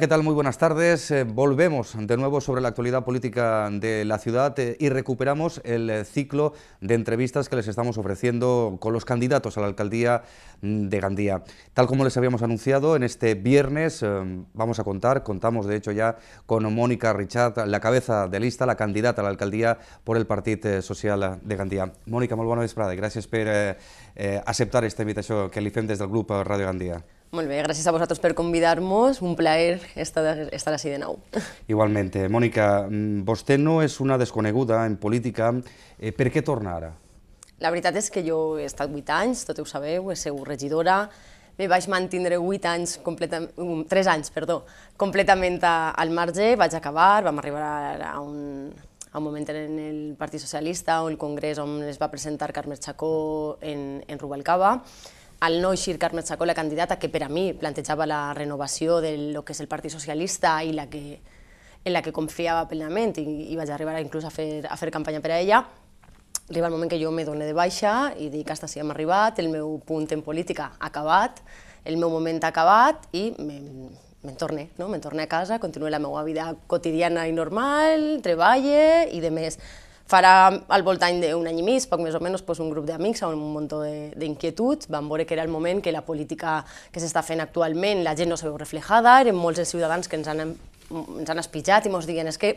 ¿qué tal? Muy buenas tardes. Eh, volvemos de nuevo sobre la actualidad política de la ciudad eh, y recuperamos el eh, ciclo de entrevistas que les estamos ofreciendo con los candidatos a la alcaldía mm, de Gandía. Tal como les habíamos anunciado, en este viernes vamos a contar, contamos de hecho ya con Mónica Richard, la cabeza de lista, la candidata a la alcaldía por el Partido Social de Gandía. Mónica, muy buenas tardes. Gracias por aceptar esta invitación que le fem desde el Grupo Radio Gandía. Molt bé, gràcies a vosaltres per convidar-nos, un plaer estar, estar així de nou. Igualment. Mònica, mm, vostè no és una desconeguda en política, eh, per què torna ara? La veritat és que jo he estat 8 anys, tot ho sabeu, he sigut regidora, me vaig mantindre 8 anys, completament, 3 anys, perdó, completament al marge, vaig acabar, vam arribar a un, a un moment en el Partit Socialista o el Congrés on es va presentar Carme Chacó en, en Rubalcaba, al no eixir Carme Chacó, la candidata que per a mi plantejava la renovació del que és el Partit Socialista i la que, en la que confiava plenament i, i vaig arribar inclús a fer, a fer campanya per a ella, arriba el moment que jo me dono de baixa i dic que si hem arribat, el meu punt en política ha acabat, el meu moment ha acabat i me'n me torne, no? me'n torne a casa, continuo la meva vida quotidiana i normal, treballe i de més farà al voltant d'un any i mig, poc més o menys, doncs un grup d'amics amb un munt d'inquietuds, Vam veure que era el moment que la política que s'està fent actualment la gent no se veu reflejada, eren molts els ciutadans que ens han, ens han espitjat i ens diuen és que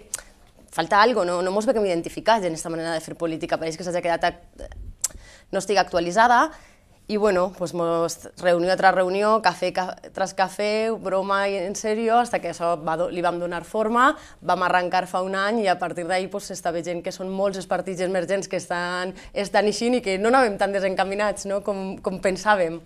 falta algo, no, no mos veiem identificats en aquesta manera de fer política, pareix que s'hagi quedat no estic actualitzada, i bueno, pues mos, reunió tras reunió, cafè tras cafè, broma i en sèrio, hasta que això va, li vam donar forma, vam arrencar fa un any i a partir d'ahir pues, s'està veient que són molts els partits emergents que estan, estan i que no anàvem tan desencaminats no? com, com pensàvem.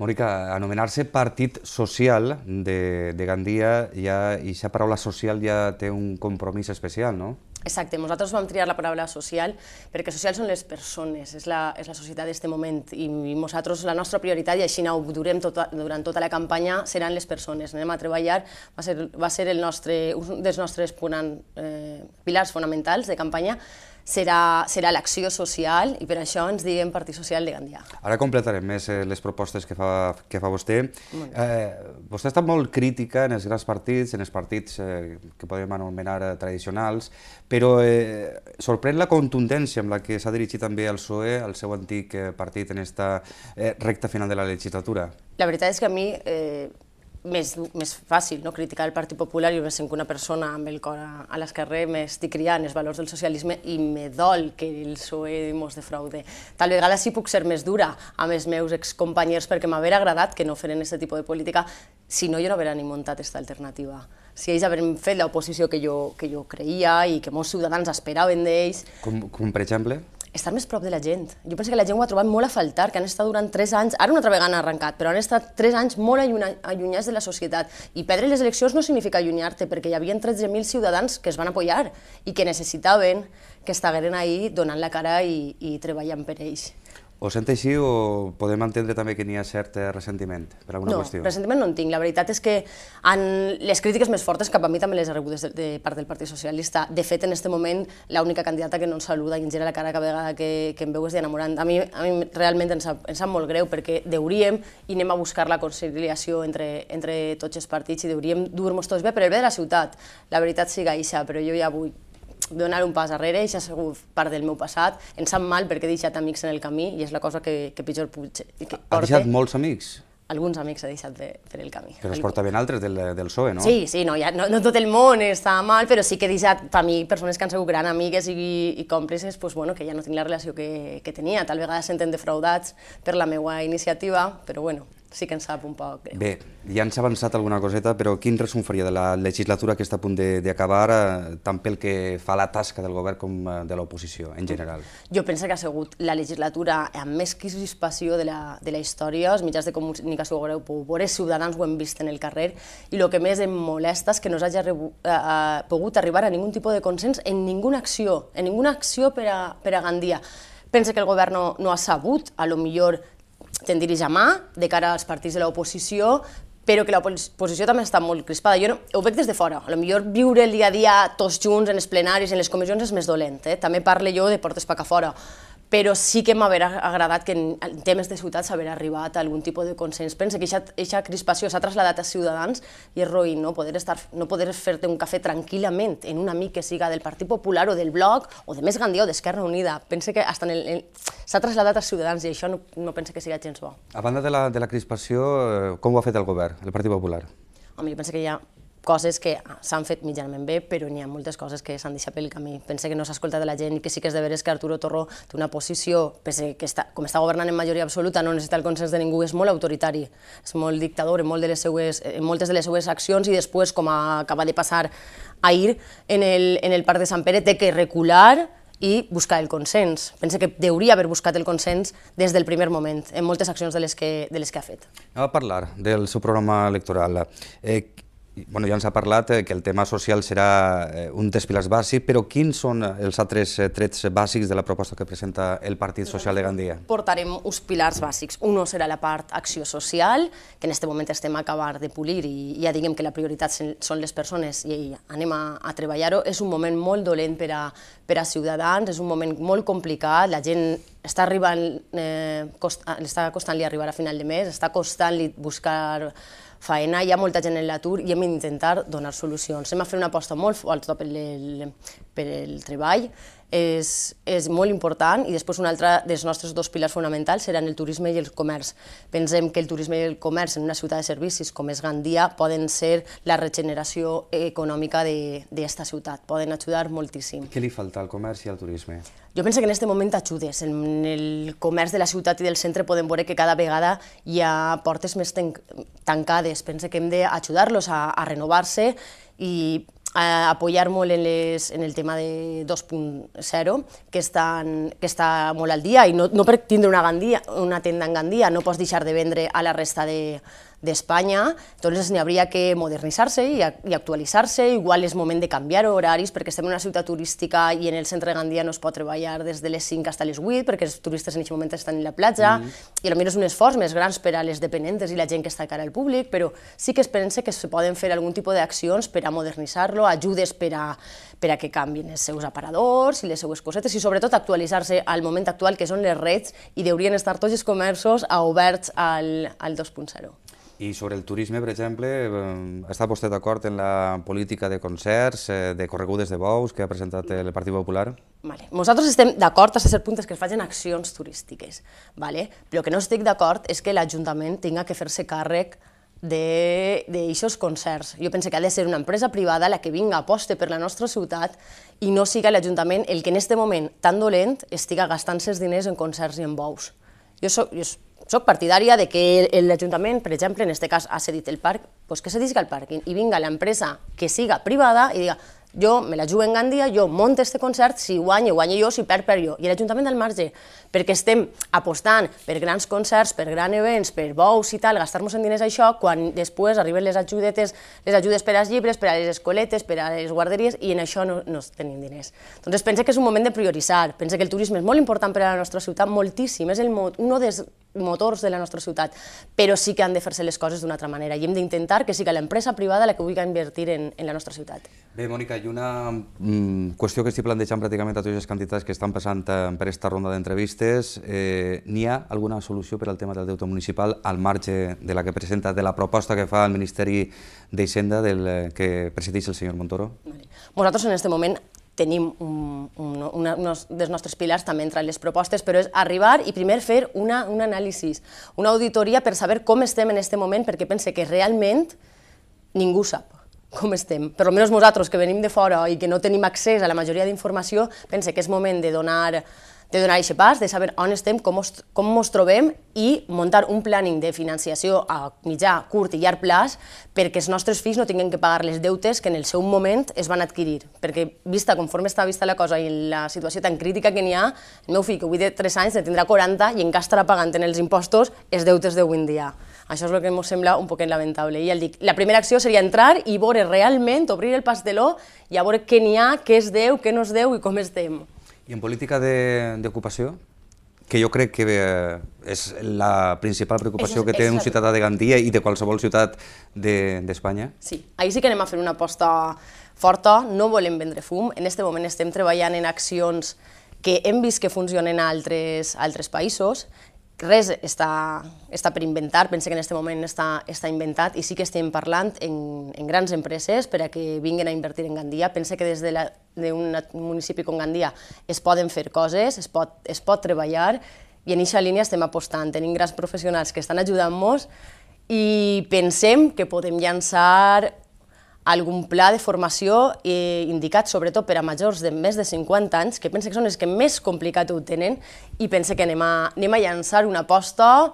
Mònica, anomenar-se partit social de, de Gandia, ja, i aquesta paraula social ja té un compromís especial, no? Exacte, nosaltres vam triar la paraula social perquè socials són les persones, és la, és la societat d'aquest moment i, i nosaltres la nostra prioritat, i així ho durem tota, durant tota la campanya, seran les persones. Anem a treballar, va ser, va ser el nostre, un dels nostres punant, eh, pilars fonamentals de campanya, serà, serà l'acció social i per això ens diem Partit Social de Gandia. Ara completarem més eh, les propostes que fa, que fa vostè. Eh, vostè ha estat molt crítica en els grans partits, en els partits eh, que podem anomenar eh, tradicionals, però eh, sorprèn la contundència amb la que s'ha dirigit també al PSOE, al seu antic eh, partit, en esta eh, recta final de la legislatura. La veritat és que a mi eh, més, més fàcil no? criticar el Partit Popular, jo me sent que una persona amb el cor a, a l'esquerrer m'estic criant els valors del socialisme i me dol que el PSOE mos defraude. Tal vegada sí puc ser més dura amb els meus excompanyers perquè m'haver agradat que no feren aquest tipus de política, si no jo no haveria ni muntat aquesta alternativa. Si ells havien fet l'oposició que jo, que jo creia i que molts ciutadans esperaven d'ells... Com, com per exemple? estar més prop de la gent. Jo penso que la gent ho ha trobat molt a faltar, que han estat durant tres anys, ara una altra vegada han arrencat, però han estat tres anys molt allunyats de la societat. I perdre les eleccions no significa allunyar-te, perquè hi havia 13.000 ciutadans que es van apoyar i que necessitaven que estigueren ahí donant la cara i, i treballant per ells. Ho sent així o podem entendre també que n'hi ha cert eh, ressentiment per alguna no, qüestió? No, ressentiment no en tinc. La veritat és que en les crítiques més fortes cap a mi també les ha rebut de, de part del Partit Socialista. De fet, en aquest moment, l'única candidata que no ens saluda i ens gira la cara cada vegada que, que em veu és Diana Morant. A mi, a mi realment em sap, em sap molt greu perquè deuríem i anem a buscar la conciliació entre, entre tots els partits i deuríem dur-nos tots bé per el bé de la ciutat. La veritat siga ixa, però jo ja vull donar un pas arrere, això ha sigut part del meu passat, em sap mal perquè he deixat amics en el camí i és la cosa que, que pitjor puc, que porte. Ha deixat molts amics? alguns amics he deixat de, per el camí. Però es porta ben altres del, del PSOE, no? Sí, sí, no, ja, no, no tot el món està mal, però sí que he deixat, per mi, persones que han sigut gran amigues i, i còmplices, pues, bueno, que ja no tinc la relació que, que tenia. Tal vegada senten defraudats per la meva iniciativa, però bueno, sí que en sap un poc. Greu. Bé, ja ens ha avançat alguna coseta, però quin resum faria de la legislatura que està a punt d'acabar, eh, tant pel que fa la tasca del govern com eh, de l'oposició, en general? Jo penso que ha sigut la legislatura amb més crispació de la, de la història, els mitjans de comunicació ho veureu, veure ciutadans ho hem vist en el carrer, i el que més em molesta és que no s'hagi eh, eh, pogut arribar a ningun tipus de consens en ninguna acció, en ninguna acció per a, per a Gandia. Pensa que el govern no, no ha sabut, a lo millor, tendir a mà de cara als partits de l'oposició, però que la també està molt crispada. Jo no, ho veig des de fora. A lo millor viure el dia a dia tots junts en els plenaris, en les comissions, és més dolent. Eh? També parle jo de portes per a fora però sí que m'hauria agradat que en temes de ciutat s'haver arribat a algun tipus de consens. Pensa que aquesta crispació s'ha traslladat a Ciutadans i és roïn, no? Poder, estar, no poder fer-te un cafè tranquil·lament en un amic que siga del Partit Popular o del Bloc o de Més Gandia o d'Esquerra Unida. Pensa que en el, s'ha traslladat a Ciutadans i això no, no pensa que siga gens bo. A banda de la, de la crispació, eh, com ho ha fet el govern, el Partit Popular? Home, jo penso que ja coses que s'han fet mitjanament bé, però n'hi ha moltes coses que s'han deixat pel camí. Pense que no s'ha escoltat de la gent i que sí que és de veres que Arturo Torró té una posició, pense que està, com està governant en majoria absoluta, no necessita el consens de ningú, és molt autoritari, és molt dictador en, molt de les seues, en moltes de les seues accions i després, com acaba de passar ahir en el, en el Parc de Sant Pere, té que recular i buscar el consens. Pense que hauria haver buscat el consens des del primer moment, en moltes accions de les que, de les que ha fet. Anem a parlar del seu programa electoral. Eh, bueno, ja ens ha parlat eh, que el tema social serà eh, un dels pilars bàsics, però quins són eh, els altres trets bàsics de la proposta que presenta el Partit Social de Gandia? Portarem uns pilars bàsics. Un serà la part acció social, que en aquest moment estem a acabar de polir i ja diguem que la prioritat són les persones i anem a, a treballar-ho. És un moment molt dolent per a, per a ciutadans, és un moment molt complicat, la gent està arribant, eh, està costant-li arribar a final de mes, està costant-li buscar faena, hi ha molta gent en l'atur i hem d'intentar donar solucions. Hem de fer una aposta molt forta per el, per el treball, és, és molt important i després un altre dels nostres dos pilars fonamentals seran el turisme i el comerç. Pensem que el turisme i el comerç en una ciutat de servicis com és Gandia poden ser la regeneració econòmica d'aquesta ciutat, poden ajudar moltíssim. Què li falta al comerç i al turisme? Jo penso que en aquest moment ajudes. En el comerç de la ciutat i del centre podem veure que cada vegada hi ha portes més tancades. Penso que hem d'ajudar-los a, a renovar-se i a apoyar molt en, les, en el tema de 2.0, que, estan, que està molt al dia, i no, no per tindre una, gandia, una tenda en Gandia no pots deixar de vendre a la resta de, de España, entonces n'hi hauria que modernitzar-se i, i actualitzar-se, igual és moment de canviar horaris, perquè estem en una ciutat turística i en el centre de Gandia no es pot treballar des de les 5 fins les 8, perquè els turistes en aquest moment estan en la platja, mm -hmm. i potser és un esforç més gran per a les dependentes i la gent que està cara al públic, però sí que es pensa que es poden fer algun tipus d'accions per a modernitzar-lo, ajudes per a, per a que canvien els seus aparadors i les seues cosetes, i sobretot actualitzar-se al moment actual, que són les reds, i deurien estar tots els comerços a oberts al, al 2.0. I sobre el turisme, per exemple, eh, està vostè d'acord en la política de concerts, eh, de corregudes de bous que ha presentat el Partit Popular? Vale. Nosaltres estem d'acord a cert punt que es facin accions turístiques, vale? però que no estic d'acord és que l'Ajuntament tinga que fer-se càrrec d'aquests concerts. Jo penso que ha de ser una empresa privada la que vinga poste per la nostra ciutat i no siga l'Ajuntament el que en aquest moment tan dolent estiga gastant-se els diners en concerts i en bous. Jo, soc, jo soc partidària de que l'Ajuntament, per exemple, en aquest cas ha cedit el parc, doncs que cedisca el parc i vinga l'empresa que siga privada i diga jo me la jugo en Gandia, jo monto este concert, si guanyo, guanyo jo, si perd, perd jo. I l'Ajuntament al marge, perquè estem apostant per grans concerts, per grans events, per bous i tal, gastar-nos en diners això, quan després arriben les ajudetes, les ajudes per als llibres, per a les escoletes, per a les guarderies, i en això no, no tenim diners. Doncs pense que és un moment de prioritzar, pense que el turisme és molt important per a la nostra ciutat, moltíssim, és el, un dels motors de la nostra ciutat, però sí que han de fer-se les coses d'una altra manera i hem d'intentar que sigui l'empresa privada la que vulgui invertir en, en la nostra ciutat. Bé, Mònica, i una mm, qüestió que estic plantejant pràcticament a totes les quantitats que estan passant eh, per aquesta ronda d'entrevistes, eh, n'hi ha alguna solució per al tema del deute municipal al marge de la que presenta, de la proposta que fa el Ministeri d'Hisenda del eh, que presideix el senyor Montoro? Vale. Nosaltres en aquest moment tenim un, un, un, un dels nostres pilars també entre les propostes, però és arribar i primer fer una, un anàlisi, una auditoria per saber com estem en aquest moment, perquè pense que realment ningú sap com estem. Per almenys nosaltres, que venim de fora i que no tenim accés a la majoria d'informació, pense que és moment de donar de donar aquest pas, de saber on estem, com, com ens trobem i muntar un planning de financiació a mitjà, curt i llarg plaç perquè els nostres fills no tinguin que pagar les deutes que en el seu moment es van adquirir. Perquè, vista conforme està vista la cosa i la situació tan crítica que n'hi ha, el meu fill, que avui té 3 anys, ne tindrà 40 i encara estarà pagant en els impostos els deutes d'avui en dia. Això és el que ens sembla un poquet lamentable. I ja dic, la primera acció seria entrar i veure realment, obrir el pas de l'O i a veure què n'hi ha, què es deu, què no es deu i com estem en política d'ocupació, que jo crec que eh, és la principal preocupació és, que té un ciutadà de Gandia i de qualsevol ciutat d'Espanya. De, sí, ahir sí que anem a fer una aposta forta, no volem vendre fum, en aquest moment estem treballant en accions que hem vist que funcionen a altres, a altres països, res està, està per inventar, pense que en aquest moment està, està inventat i sí que estem parlant en, en grans empreses per a que vinguin a invertir en Gandia. Pense que des de la municipi com Gandia es poden fer coses, es pot, es pot treballar i en aquesta línia estem apostant. Tenim grans professionals que estan ajudant-nos i pensem que podem llançar algun pla de formació eh, indicat sobretot per a majors de més de 50 anys, que pense que són els que més complicat ho tenen, i pense que anem a, anem a llançar una aposta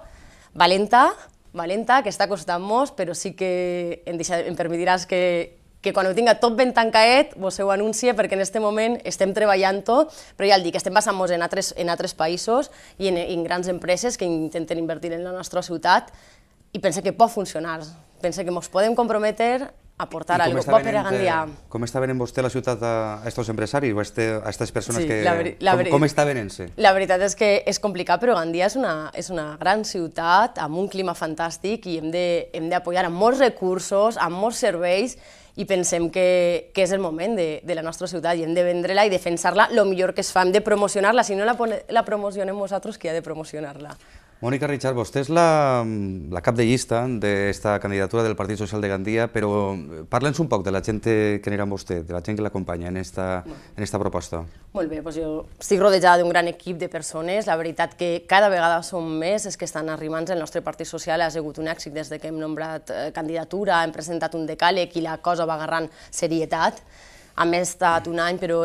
valenta, valenta, que està costant molt, però sí que em, deixa, em permetiràs que, que quan ho tinga tot ben tancaet vos ho anuncie perquè en este moment estem treballant tot, però ja el dic, estem basant-nos en, altres, en altres països i en, en grans empreses que intenten invertir en la nostra ciutat i pensa que pot funcionar, pensa que ens podem comprometre aportar algo. Com Òpera Gandia. Com està venent vostè la ciutat a aquests empresaris o a aquestes persones que... com, com està venent-se? La veritat és que és complicat, però Gandia és una, és una gran ciutat amb un clima fantàstic i hem d'apoyar amb molts recursos, amb molts serveis i pensem que, que és el moment de, de la nostra ciutat i hem de vendre-la i defensar-la el millor que es fa, hem de promocionar-la, si no la, la promocionem nosaltres, qui ha de promocionar-la? Mónica Richard, vostè és la, la cap de llista d'esta candidatura del Partit Social de Gandia, però eh, parla'ns un poc de la gent que anirà amb vostè, de la gent que l'acompanya en, esta, en esta proposta. Molt bé, doncs jo estic rodejada d'un gran equip de persones, la veritat que cada vegada som més els que estan arribant al nostre Partit Social, ha sigut un èxit des de que hem nombrat eh, candidatura, hem presentat un decàleg i la cosa va agarrant serietat. A més, ha estat un any, però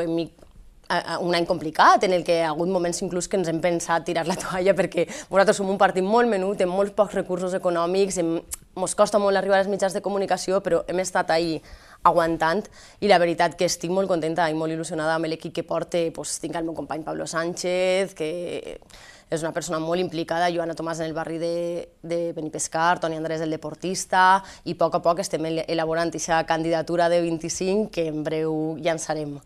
un any complicat, en el que ha hagut moments inclús que ens hem pensat tirar la toalla perquè nosaltres som un partit molt menut, hem molts pocs recursos econòmics, ens mos costa molt arribar als mitjans de comunicació, però hem estat ahir aguantant i la veritat que estic molt contenta i molt il·lusionada amb l'equip que porte, doncs, tinc el meu company Pablo Sánchez, que és una persona molt implicada, Joana Tomàs en el barri de, de Benipescar, Toni Andrés el deportista, i a poc a poc estem elaborant aquesta candidatura de 25 que en breu llançarem.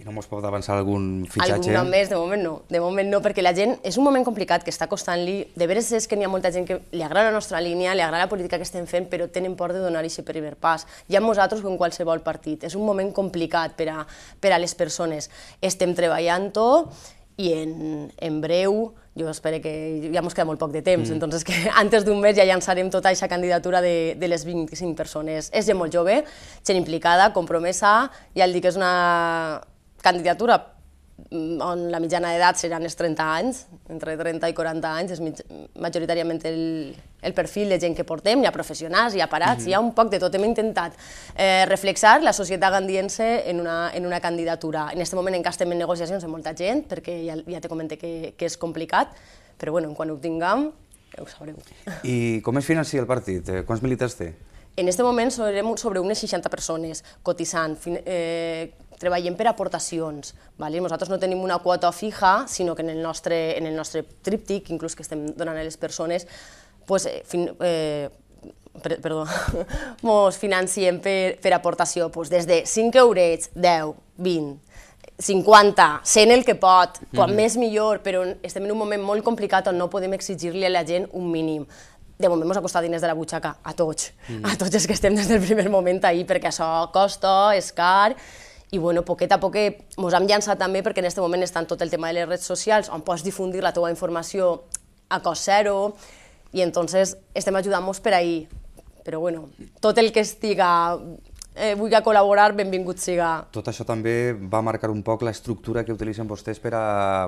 I no mos pot avançar algun fitxatge? Algun més, de moment no. De moment no, perquè la gent... És un moment complicat que està costant-li... De veres és que n'hi ha molta gent que li agrada la nostra línia, li agrada la política que estem fent, però tenen por de donar aquest primer pas. Ja ha nosaltres com qualsevol partit. És un moment complicat per a, per a les persones. Estem treballant-ho i en, en breu jo espero que ja ens queda molt poc de temps, mm. entonces que antes d'un mes ja llançarem tota aquesta candidatura de, de les 25 persones. És gent molt jove, gent implicada, compromesa, ja el dic que és una, candidatura mm, on la mitjana d'edat seran els 30 anys, entre 30 i 40 anys és majoritàriament el, el perfil de gent que portem, hi ha professionals, hi ha parats, mm -hmm. hi ha un poc de tot. Hem intentat eh, reflexar la societat gandiense en una, en una candidatura. En aquest moment encara estem en negociacions amb molta gent, perquè ja, ja te comenté que, que és complicat, però bueno, quan ho tinguem, ja ho sabrem. I com es financia el partit? Eh, quants militars té? En aquest moment sobre, sobre unes 60 persones cotitzant, eh, treballem per aportacions. Vale? Nosaltres no tenim una quota fija, sinó que en el nostre, en el nostre tríptic, inclús que estem donant a les persones, pues, eh, fin, eh, perdó, mos financiem per, per aportació pues, des de 5 eurets, 10, 20, 50, sent el que pot, quan mm -hmm. més millor, però estem en un moment molt complicat on no podem exigir-li a la gent un mínim de moment ens ha costat diners de la butxaca, a tots, mm. a tots els que estem des del primer moment ahir, perquè això costa, és car, i bueno, poquet a poquet ens hem llançat també perquè en aquest moment està en tot el tema de les redes socials on pots difundir la teva informació a cost zero i entonces estem ajudant-nos per ahir. Però bueno, tot el que estiga eh, vull col·laborar, benvingut siga. Tot això també va marcar un poc l'estructura que utilitzen vostès per a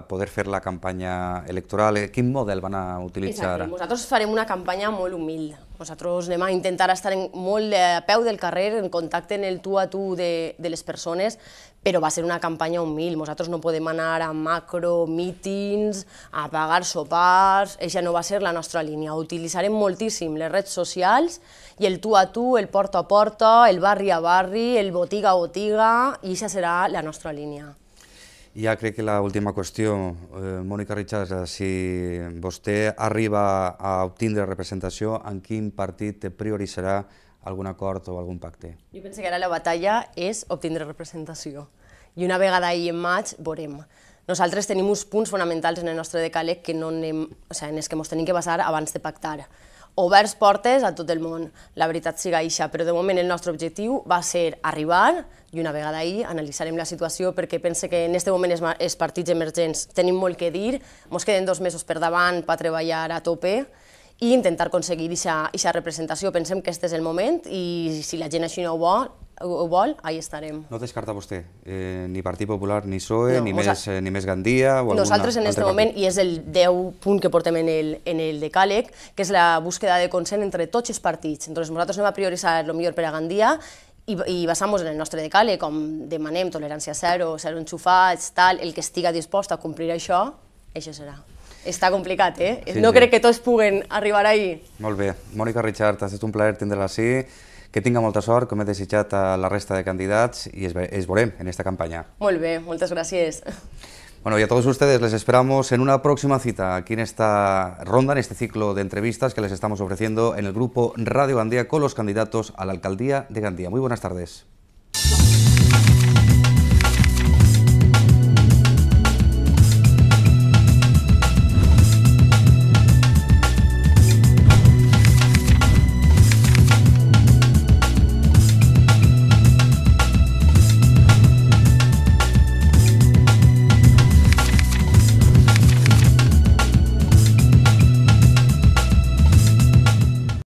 poder fer la campanya electoral. Eh, quin model van a utilitzar Exacte. ara? Nosaltres farem una campanya molt humil, nosaltres anem a intentar estar en, molt eh, a peu del carrer, en contacte en el tu a tu de, de les persones, però va ser una campanya humil. Nosaltres no podem anar a macro, mítings, a pagar sopars... això no va ser la nostra línia. Utilitzarem moltíssim les redes socials i el tu a tu, el porta a porta, el barri a barri, el botiga a botiga, i això serà la nostra línia. I ja crec que l'última qüestió, eh, Mònica Richard, eh, si vostè arriba a obtindre representació, en quin partit prioritzarà algun acord o algun pacte? Jo penso que ara la batalla és obtindre representació. I una vegada ahir en maig, veurem. Nosaltres tenim uns punts fonamentals en el nostre decàleg que no anem, o sigui, en els que ens tenim que basar abans de pactar oberts portes a tot el món, la veritat siga eixa, però de moment el nostre objectiu va ser arribar i una vegada ahir analitzarem la situació perquè pense que en aquest moment els, partits emergents tenim molt que dir, ens queden dos mesos per davant per treballar a tope i intentar aconseguir aquesta representació. Pensem que aquest és el moment i si la gent així no ho vol, ho vol, ahí estarem. No descarta vostè eh, ni Partit Popular, ni PSOE, no, ni, més, eh, ni més Gandia... O nosaltres en aquest moment, i és el 10 punt que portem en el, en el decàleg, que és la búsqueda de consens entre tots els partits. Entonces, nosaltres anem a prioritzar el millor per a Gandia i, i basamos en el nostre decàleg, com demanem tolerància zero, zero enxufats, tal, el que estiga dispost a complir això, això serà. Està complicat, eh? Sí, no sí. crec que tots puguen arribar ahir. Molt bé. Mònica Richard, ha estat un plaer tindre-la així. que tenga mucha suerte, que he chata a la resta de candidatos y es, es en esta campaña. Vuelve, muchas gracias. Bueno, y a todos ustedes les esperamos en una próxima cita aquí en esta ronda, en este ciclo de entrevistas que les estamos ofreciendo en el grupo Radio Gandía con los candidatos a la alcaldía de Gandía. Muy buenas tardes.